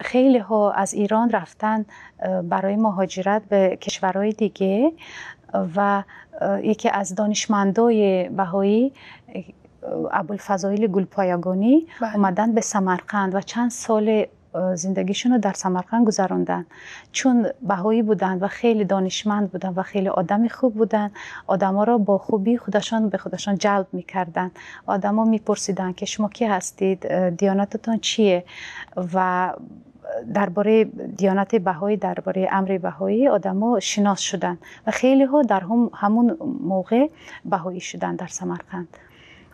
خیلی ها از ایران رفتن برای مهاجرت به کشورهای دیگه و یکی از دانشمندای بهایی ابوالفضایل گلپایگانی بله. اومدن به سمرقند و چند سال زندگیشون رو در سمرقند گذراندن چون بهایی بودن و خیلی دانشمند بودن و خیلی آدم خوب بودن ها را با خوبی خودشان به خودشان جلب میکردن ها میپرسیدن که شما کی هستید دیانتتان چیه و درباره دیانت بهایی درباره امر بهایی آدما شناس شدند و خیلی ها در هم همون موقع بهایی شدند در سمرقند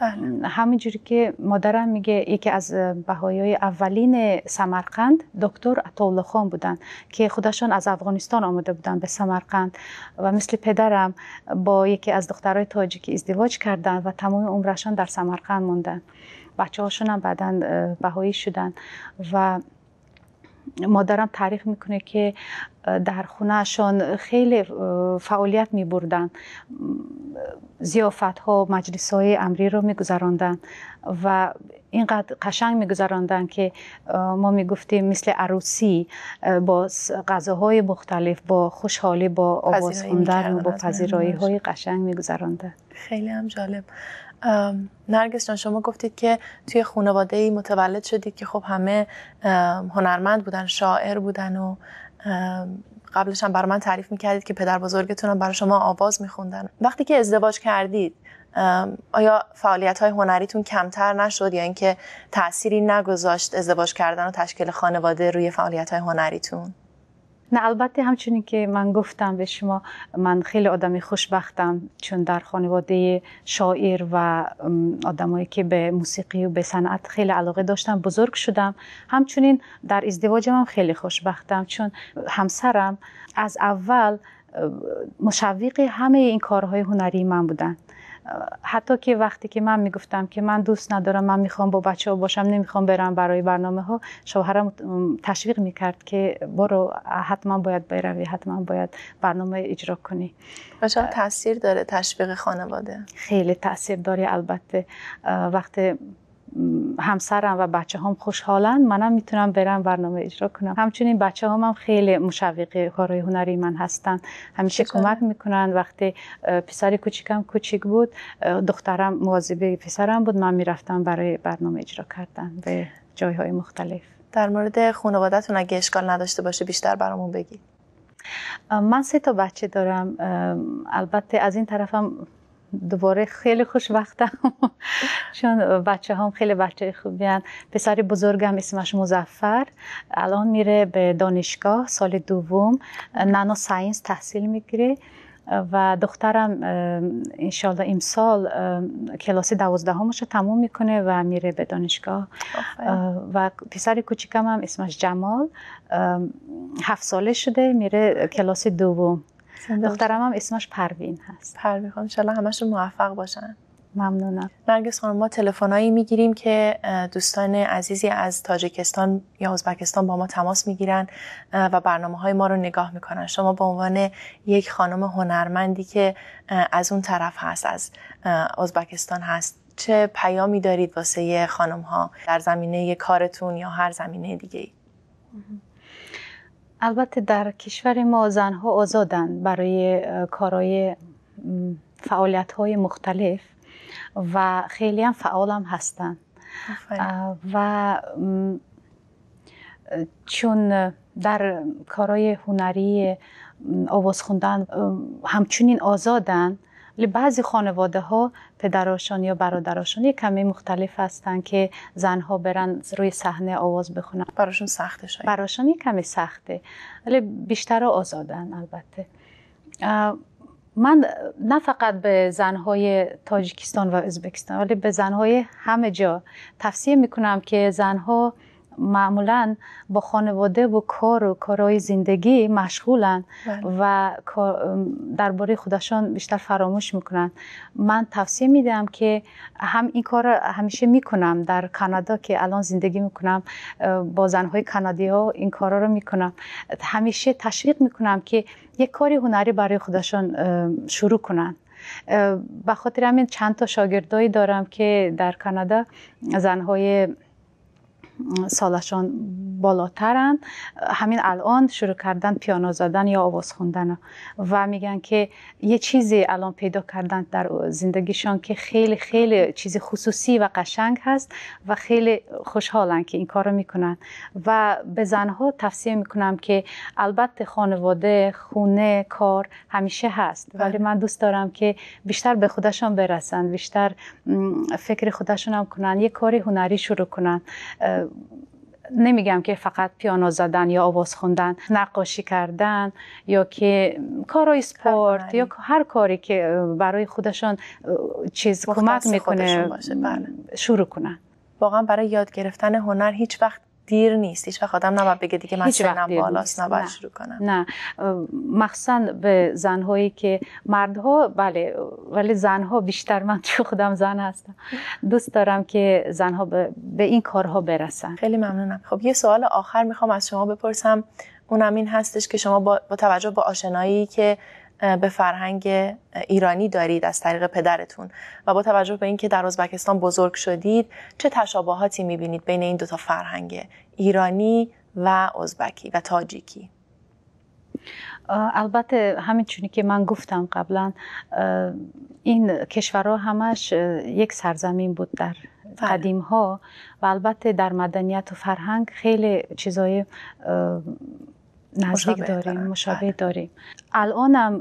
بله. همینجوری که مادرم میگه یکی از بهایی های اولین سمرقند دکتر عطاالله خان بودن که خودشان از افغانستان آمده بودن به سمرقند و مثل پدرم با یکی از دخترای تاجیکی ازدواج کردند و تمام عمرشان در سمرقند موندن بچه هاشون هم بعدا بهایی شدن و مادرم تعریف میکنه که در خونهشان خیلی فعالیت میبردن زیافت ها مجلس های امری رو میگذراندن و اینقدر قشنگ میگذراندن که ما میگفتیم مثل عروسی با غذاهای مختلف با خوشحالی با آواز خوندن و با پذیرایی های آره. قشنگ میگذراندن خیلی هم جالب نرگس جان شما گفتید که توی خانواده ای متولد شدید که خب همه هنرمند بودن شاعر بودن و قبلش هم برای من تعریف میکردید که پدر بزرگتون هم برای شما آواز میخوندن وقتی که ازدواج کردید آیا فعالیت های هنریتون کمتر نشد یا اینکه تأثیری نگذاشت ازدواج کردن و تشکیل خانواده روی فعالیت های هنریتون؟ نه البته همچنین که من گفتم به شما من خیلی آدمی خوشبختم چون در خانواده شاعر و آدمایی که به موسیقی و به صنعت خیلی علاقه داشتم بزرگ شدم همچنین در ازدواجم هم خیلی خوشبختم چون همسرم از اول مشوق همه این کارهای هنری من بودن حتی که وقتی که من میگفتم که من دوست ندارم من میخوام با بچه ها باشم نمیخوام برم برای برنامه ها شوهرم تشویق میکرد که برو حتما باید بروی حتما باید برنامه اجرا کنی بچه تاثیر داره تشویق خانواده خیلی تاثیر داره البته وقتی همسرم و بچه هم خوشحالن منم میتونم برم برنامه اجرا کنم همچنین بچه هم, هم خیلی مشوق کارهای هنری من هستن همیشه کمک میکنن وقتی پسر کوچیکم کوچیک بود دخترم مواظب پسرم بود من میرفتم برای برنامه اجرا کردن به جایهای مختلف در مورد خانوادتون اگه اشکال نداشته باشه بیشتر برامون بگی. من سه تا بچه دارم البته از این طرفم دوباره خیلی خوش وقتم چون بچه هم خیلی بچه خوبی هن. پسر بزرگم اسمش مزفر الان میره به دانشگاه سال دوم نانو ساینس تحصیل میگیره و دخترم انشالله امسال کلاس دوازدهمشو رو تموم میکنه و میره به دانشگاه و پسر کوچیکم هم اسمش جمال هفت ساله شده میره کلاس دوم دخترم هم اسمش پروین هست پروین خانم خب، انشالله همشون موفق باشن ممنونم نرگس خانم ما تلفنایی میگیریم که دوستان عزیزی از تاجیکستان یا ازبکستان با ما تماس میگیرن و برنامه های ما رو نگاه میکنن شما به عنوان یک خانم هنرمندی که از اون طرف هست از ازبکستان هست چه پیامی دارید واسه خانم ها در زمینه کارتون یا هر زمینه دیگه ای؟ البته در کشور ما زنها آزادن برای کارهای فعالیت های مختلف و خیلی هم فعال هم هستن و چون در کارهای هنری آواز خوندن همچنین آزادن بعضی خانواده ها پدراشان یا برادراشان یک کمی مختلف هستن که زنها برن روی صحنه آواز بخونن براشون سخته شاید براشون یک کمی سخته ولی بیشتر آزادن البته من نه فقط به زن زنهای تاجیکستان و ازبکستان ولی به زنهای همه جا تفسیر میکنم که زنها معمولا با خانواده و کار و کارهای زندگی مشغولن بله. و درباره خودشان بیشتر فراموش میکنن من توصیه میدم که هم این کار همیشه میکنم در کانادا که الان زندگی میکنم با زنهای کانادی ها این کارا رو میکنم همیشه تشویق میکنم که یک کاری هنری برای خودشان شروع کنن به خاطر همین چند تا شاگردایی دارم که در کانادا زنهای سالشان بالاترن همین الان شروع کردن پیانو زدن یا آواز خوندن و میگن که یه چیزی الان پیدا کردن در زندگیشان که خیلی خیلی چیز خصوصی و قشنگ هست و خیلی خوشحالن که این کارو میکنن و به زنها توصیه میکنم که البته خانواده خونه کار همیشه هست بله. ولی من دوست دارم که بیشتر به خودشان برسن بیشتر فکر خودشون هم کنن یه کاری هنری شروع کنن نمیگم که فقط پیانو زدن یا آواز خوندن نقاشی کردن یا که کارای سپورت یا هر کاری که برای خودشان چیز کمک میکنه بله. شروع کنن واقعا برای یاد گرفتن هنر هیچ وقت دیر نیست هیچ وقت نباید بگه دیگه من سنم بالاست نباید شروع کنم نه مخصوصا به زنهایی که مردها بله ولی زنها بیشتر من تو خودم زن هستم دوست دارم که زنها به, به این کارها برسن خیلی ممنونم خب یه سوال آخر میخوام از شما بپرسم اونم این هستش که شما با, با توجه به آشنایی که به فرهنگ ایرانی دارید از طریق پدرتون و با توجه به اینکه در ازبکستان بزرگ شدید چه تشابهاتی میبینید بین این دوتا فرهنگ ایرانی و ازبکی و تاجیکی البته همین چونی که من گفتم قبلا این کشورها همش یک سرزمین بود در بله. قدیم ها و البته در مدنیت و فرهنگ خیلی چیزای نزدیک داریم مشابه داریم بله. الانم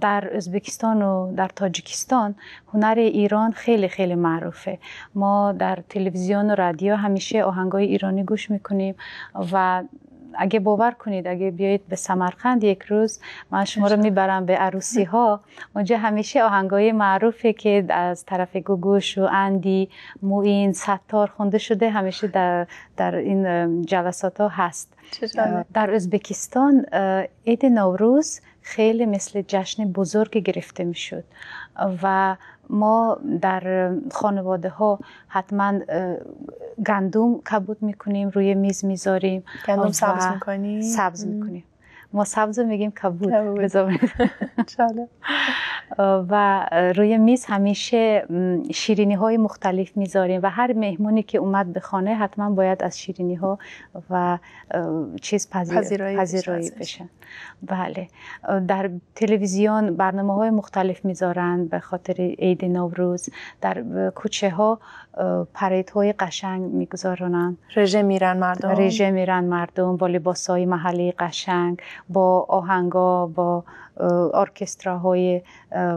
در ازبکستان و در تاجیکستان هنر ایران خیلی خیلی معروفه ما در تلویزیون و رادیو همیشه آهنگای ایرانی گوش میکنیم و اگه باور کنید اگه بیایید به سمرقند یک روز من شما رو میبرم به عروسی ها اونجا همیشه آهنگای معروفه که از طرف گوگوش و اندی موین ستار خونده شده همیشه در, در این جلسات ها هست در ازبکستان عید نوروز خیلی مثل جشن بزرگ گرفته می شد و ما در خانواده ها حتما گندم کبود کنیم روی میز می زاریم گندم سبز می سبز ما سبز میگیم کبود, و روی میز همیشه شیرینی های مختلف میذاریم و هر مهمونی که اومد به خانه حتما باید از شیرینی ها و چیز پذیر... پذیرایی, بشن بله در تلویزیون برنامه های مختلف میذارن به خاطر عید نوروز در کوچه ها پرید های قشنگ میگذارونن رژه میرن مردم رژه میرن مردم با لباس های محلی قشنگ با آهنگا با ارکستراهای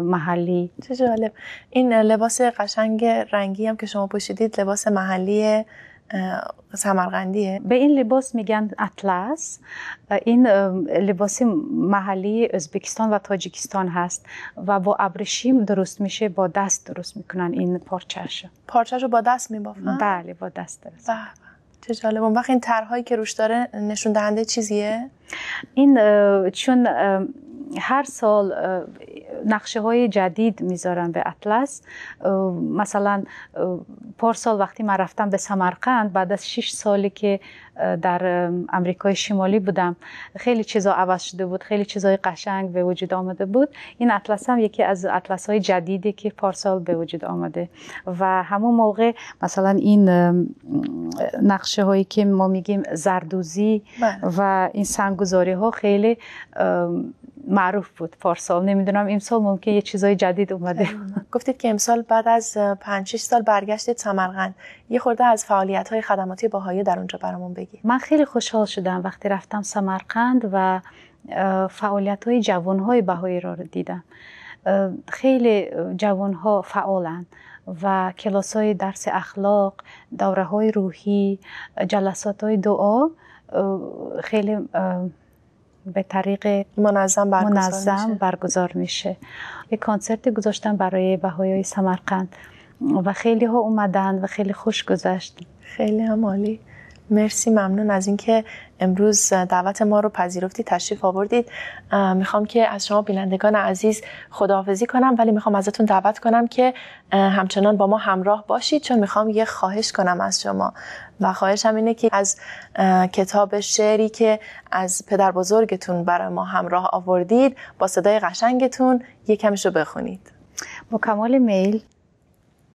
محلی چه جالب این لباس قشنگ رنگی هم که شما پوشیدید لباس محلی سمرغندیه به این لباس میگن اطلس این لباس محلی ازبکستان و تاجیکستان هست و با ابرشیم درست میشه با دست درست میکنن این پارچهش پارچش رو با دست میبافن بله با دست درست بله. چه جالب این طرحهایی که روش داره نشون دهنده چیزیه این چون هر سال نقشه های جدید میذارن به اطلس مثلا پارسال وقتی من رفتم به سمرقند بعد از شش سالی که در امریکای شمالی بودم خیلی چیزا عوض شده بود خیلی چیزای قشنگ به وجود آمده بود این اطلس هم یکی از اطلس های جدیدی که پارسال به وجود آمده و همون موقع مثلا این نقشه هایی که ما میگیم زردوزی بله. و این سنگگذاری ها خیلی معروف بود پارسال نمیدونم امسال ممکن یه چیزای جدید اومده گفتید که امسال بعد از 5 6 سال برگشتید سمرقند یه خورده از فعالیت خدماتی باهایی در اونجا برامون بگید من خیلی خوشحال شدم وقتی رفتم سمرقند و فعالیت های جوان بهایی را دیدم خیلی جوان ها فعالن و کلاس های درس اخلاق دوره های روحی جلسات های دعا خیلی به طریق منظم برگزار, منظم میشه. برگزار میشه یک کنسرت گذاشتن برای بهایای سمرقند و خیلی ها اومدن و خیلی خوش گذشت خیلی هم عالی مرسی ممنون از اینکه امروز دعوت ما رو پذیرفتی تشریف آوردید میخوام که از شما بینندگان عزیز خداحافظی کنم ولی میخوام ازتون دعوت کنم که همچنان با ما همراه باشید چون میخوام یه خواهش کنم از شما و خواهش هم اینه که از کتاب شعری که از پدر بزرگتون برای ما همراه آوردید با صدای قشنگتون یه کمش رو بخونید با میل